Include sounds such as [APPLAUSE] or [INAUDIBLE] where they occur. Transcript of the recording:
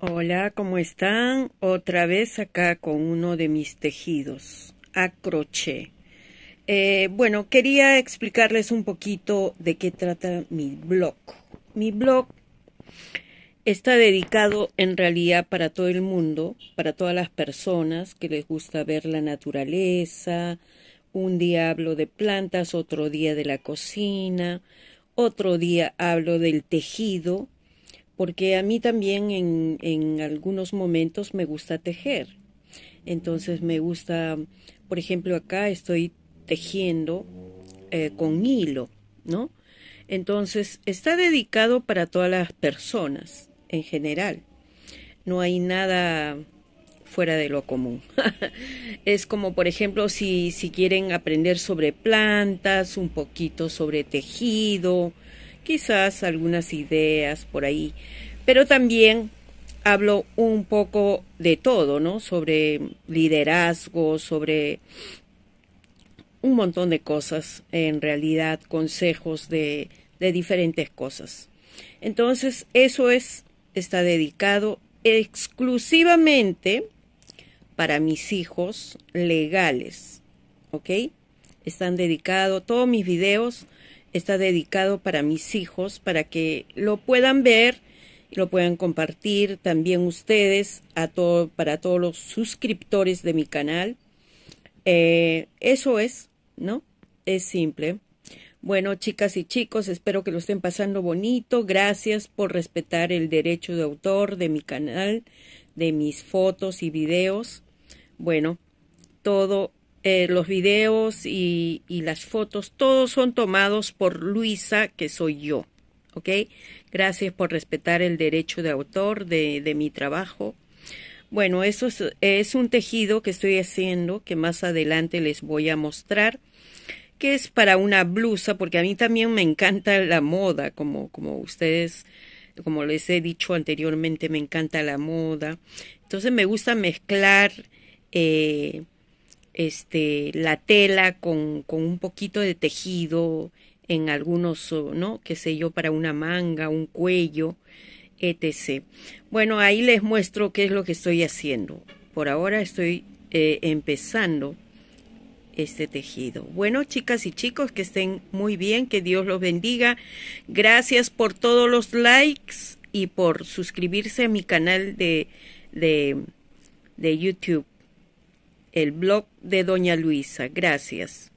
Hola, ¿cómo están? Otra vez acá con uno de mis tejidos a crochet. Eh, bueno, quería explicarles un poquito de qué trata mi blog. Mi blog está dedicado en realidad para todo el mundo, para todas las personas que les gusta ver la naturaleza. Un día hablo de plantas, otro día de la cocina, otro día hablo del tejido porque a mí también en, algunos momentos me gusta tejer. Entonces me gusta, por ejemplo, acá estoy tejiendo eh, con hilo, ¿no? Entonces está dedicado para todas las personas en general. No hay nada fuera de lo común. [LAUGHS] es como, por ejemplo, si, si quieren aprender sobre plantas, un poquito sobre tejido, quizás algunas ideas por ahí, pero también hablo un poco de todo, ¿no? Sobre liderazgo, sobre un montón de cosas, en realidad, consejos de, diferentes cosas. Entonces, eso es, está dedicado exclusivamente para mis hijos legales, ¿ok? Están dedicados todos mis videos está dedicado para mis hijos, para que lo puedan ver y lo puedan compartir también ustedes a todo, para todos los suscriptores de mi canal. Eh, eso es, ¿no? Es simple. Bueno, chicas y chicos, espero que lo estén pasando bonito. Gracias por respetar el derecho de autor de mi canal, de mis fotos y videos. Bueno, todo eh, los videos y, y, las fotos, todos son tomados por Luisa, que soy yo. ¿Ok? Gracias por respetar el derecho de autor de, mi trabajo. Bueno, eso es, un tejido que estoy haciendo, que más adelante les voy a mostrar, que es para una blusa, porque a mí también me encanta la moda, como, como ustedes, como les he dicho anteriormente, me encanta la moda. Entonces me gusta mezclar eh, este, la tela con, con un poquito de tejido en algunos, ¿no? qué sé yo, para una manga, un cuello, etc. Bueno, ahí les muestro qué es lo que estoy haciendo. Por ahora estoy eh, empezando este tejido. Bueno, chicas y chicos, que estén muy bien, que Dios los bendiga. Gracias por todos los likes y por suscribirse a mi canal de, de, de YouTube el blog de Doña Luisa. Gracias.